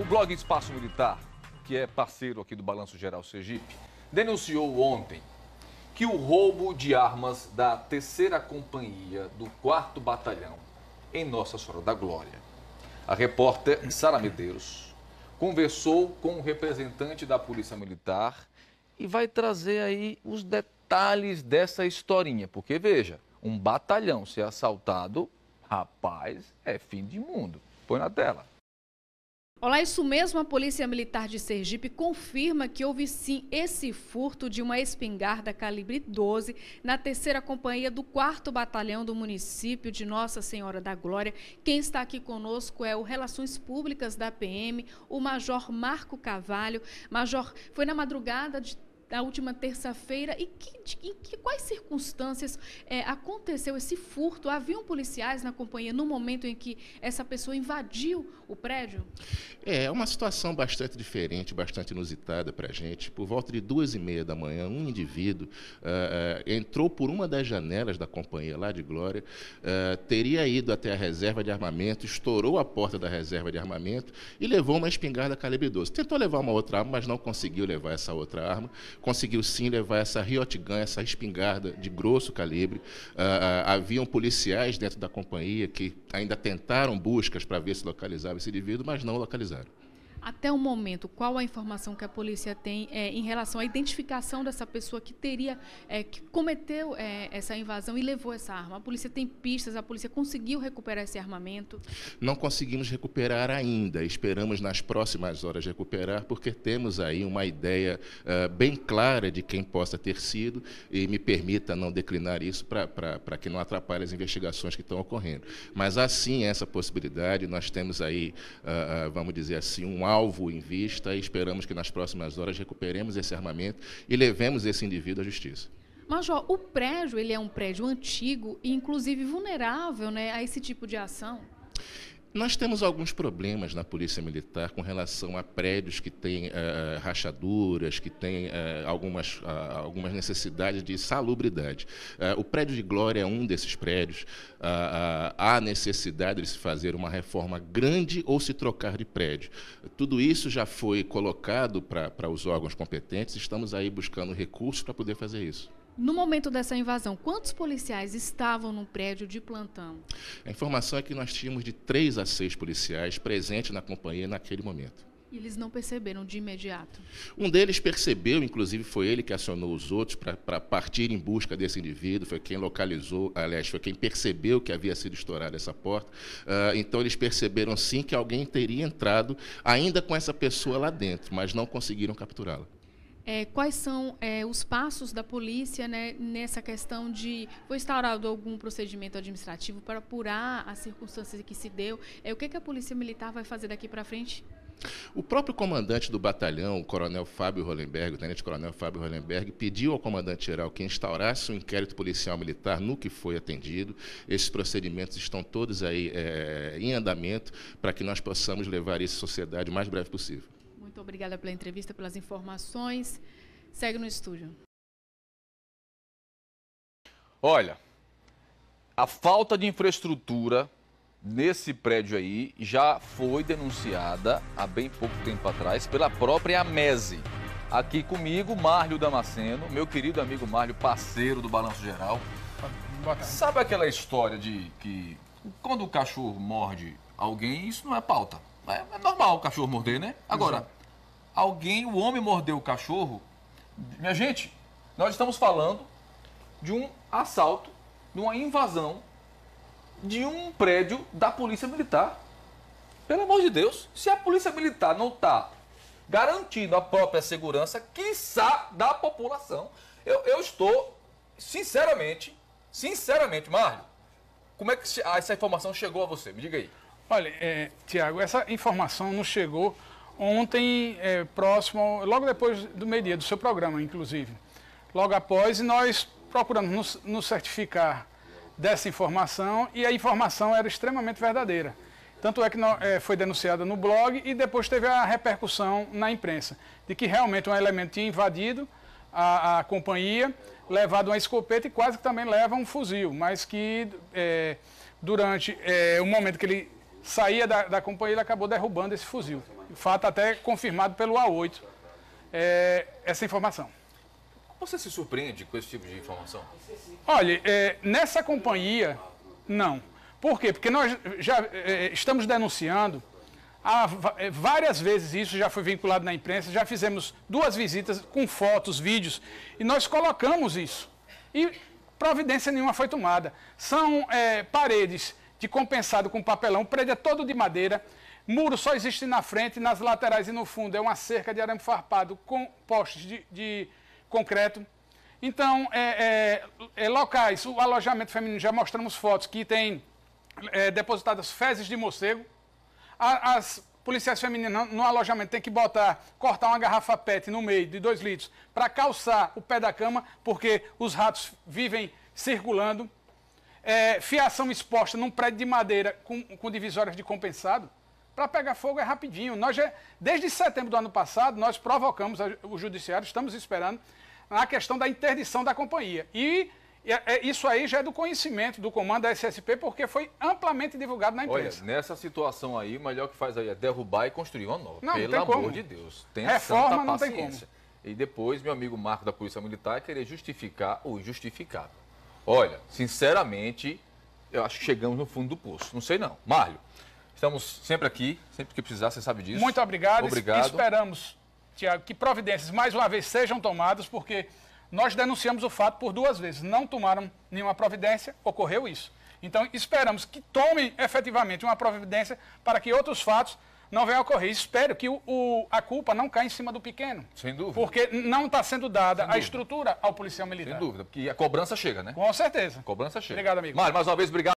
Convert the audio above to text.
O blog Espaço Militar, que é parceiro aqui do Balanço Geral Sergipe, denunciou ontem que o roubo de armas da terceira companhia do 4 Batalhão em Nossa Senhora da Glória. A repórter Sara Medeiros conversou com o representante da Polícia Militar e vai trazer aí os detalhes dessa historinha, porque veja, um batalhão ser assaltado, rapaz, é fim de mundo. Põe na tela. Olá, isso mesmo. A Polícia Militar de Sergipe confirma que houve sim esse furto de uma espingarda calibre 12 na terceira companhia do 4 Batalhão do município de Nossa Senhora da Glória. Quem está aqui conosco é o Relações Públicas da PM, o Major Marco Cavalho. Major, foi na madrugada de da última terça-feira. E que, de, em que, quais circunstâncias é, aconteceu esse furto? Haviam policiais na companhia no momento em que essa pessoa invadiu o prédio? É, é uma situação bastante diferente, bastante inusitada para a gente. Por volta de duas e meia da manhã, um indivíduo uh, entrou por uma das janelas da companhia lá de Glória, uh, teria ido até a reserva de armamento, estourou a porta da reserva de armamento e levou uma espingarda calibre 12. Tentou levar uma outra arma, mas não conseguiu levar essa outra arma conseguiu sim levar essa riot gun essa espingarda de grosso calibre. Uh, haviam policiais dentro da companhia que ainda tentaram buscas para ver se localizava esse indivíduo, mas não localizaram. Até o momento, qual a informação que a polícia tem é, em relação à identificação dessa pessoa que teria, é, que cometeu é, essa invasão e levou essa arma? A polícia tem pistas, a polícia conseguiu recuperar esse armamento? Não conseguimos recuperar ainda. Esperamos nas próximas horas recuperar, porque temos aí uma ideia uh, bem clara de quem possa ter sido, e me permita não declinar isso para que não atrapalhe as investigações que estão ocorrendo. Mas assim essa possibilidade, nós temos aí, uh, uh, vamos dizer assim, um alvo em vista e esperamos que nas próximas horas recuperemos esse armamento e levemos esse indivíduo à justiça. Major, o prédio ele é um prédio antigo e inclusive vulnerável né, a esse tipo de ação? Nós temos alguns problemas na Polícia Militar com relação a prédios que têm uh, rachaduras, que têm uh, algumas, uh, algumas necessidades de salubridade. o prédio de Glória é um desses prédios. Ah, ah, há necessidade de se fazer uma reforma grande ou se trocar de prédio. Tudo isso já foi colocado para os órgãos competentes, estamos aí buscando recursos para poder fazer isso. No momento dessa invasão, quantos policiais estavam no prédio de plantão? A informação é que nós tínhamos de três a seis policiais presentes na companhia naquele momento. E eles não perceberam de imediato? Um deles percebeu, inclusive foi ele que acionou os outros para partir em busca desse indivíduo, foi quem localizou, aliás, foi quem percebeu que havia sido estourada essa porta. Uh, então eles perceberam sim que alguém teria entrado ainda com essa pessoa lá dentro, mas não conseguiram capturá-la é, quais são é, os passos da polícia né, nessa questão de foi instaurado algum procedimento administrativo para apurar as circunstâncias que se deu? É, o que, que a polícia militar vai fazer daqui para frente? O próprio comandante do batalhão, o coronel Fábio Hollenberg, o tenente-coronel Fábio Hollenberg, pediu ao comandante-geral que instaurasse um inquérito policial militar no que foi atendido. Esses procedimentos estão todos aí é, em andamento para que nós possamos levar isso à sociedade o mais breve possível. Obrigada pela entrevista, pelas informações. Segue no estúdio. Olha, a falta de infraestrutura nesse prédio aí já foi denunciada há bem pouco tempo atrás pela própria Amese. Aqui comigo, Márlio Damasceno, meu querido amigo Márlio, parceiro do Balanço Geral. Sabe aquela história de que quando o cachorro morde alguém, isso não é pauta. É, é normal o cachorro morder, né? Agora, alguém, o homem mordeu o cachorro. Minha gente, nós estamos falando de um assalto, de uma invasão de um prédio da Polícia Militar. Pelo amor de Deus, se a Polícia Militar não está garantindo a própria segurança, quiçá da população. Eu, eu estou, sinceramente, sinceramente, Mário, como é que ah, essa informação chegou a você? Me diga aí. Olha, é, Tiago, essa informação nos chegou ontem, é, próximo, logo depois do meio-dia, do seu programa, inclusive. Logo após, e nós procuramos nos, nos certificar dessa informação e a informação era extremamente verdadeira. Tanto é que é, foi denunciada no blog e depois teve a repercussão na imprensa, de que realmente um elemento tinha invadido a, a companhia, levado uma escopeta e quase que também leva um fuzil, mas que é, durante é, o momento que ele saía da, da companhia, ele acabou derrubando esse fuzil. fato até confirmado pelo A8, é, essa informação. Você se surpreende com esse tipo de informação? Olha, é, nessa companhia, não. Por quê? Porque nós já é, estamos denunciando há, é, várias vezes isso, já foi vinculado na imprensa, já fizemos duas visitas com fotos, vídeos, e nós colocamos isso. E providência nenhuma foi tomada. São é, paredes de compensado com papelão, o prédio é todo de madeira, muro só existe na frente, nas laterais e no fundo é uma cerca de arame farpado com postes de, de concreto. Então, é, é, é, locais, o alojamento feminino, já mostramos fotos que tem é, depositadas fezes de morcego. A, as policiais femininas no alojamento têm que botar, cortar uma garrafa PET no meio de dois litros para calçar o pé da cama, porque os ratos vivem circulando é, fiação exposta num prédio de madeira com, com divisórias de compensado, para pegar fogo é rapidinho. Nós já, desde setembro do ano passado, nós provocamos o judiciário, estamos esperando, na questão da interdição da companhia. E é, isso aí já é do conhecimento do comando da SSP, porque foi amplamente divulgado na imprensa. Olha, nessa situação aí, o melhor que faz aí é derrubar e construir uma nova. Não, Pelo não amor como. de Deus. Tem Reforma não tem como. E depois, meu amigo Marco da Polícia Militar querer justificar o justificado. Olha, sinceramente, eu acho que chegamos no fundo do poço. Não sei não. Mário. estamos sempre aqui, sempre que precisar, você sabe disso. Muito obrigado. Obrigado. Esperamos, Tiago, que providências mais uma vez sejam tomadas, porque nós denunciamos o fato por duas vezes. Não tomaram nenhuma providência, ocorreu isso. Então, esperamos que tomem efetivamente uma providência para que outros fatos não vai ocorrer. Espero que o, o, a culpa não caia em cima do pequeno. Sem dúvida. Porque não está sendo dada a estrutura ao policial militar. Sem dúvida, porque a cobrança chega, né? Com certeza. A cobrança chega. Obrigado, amigo. Mário, mais uma vez, obrigado.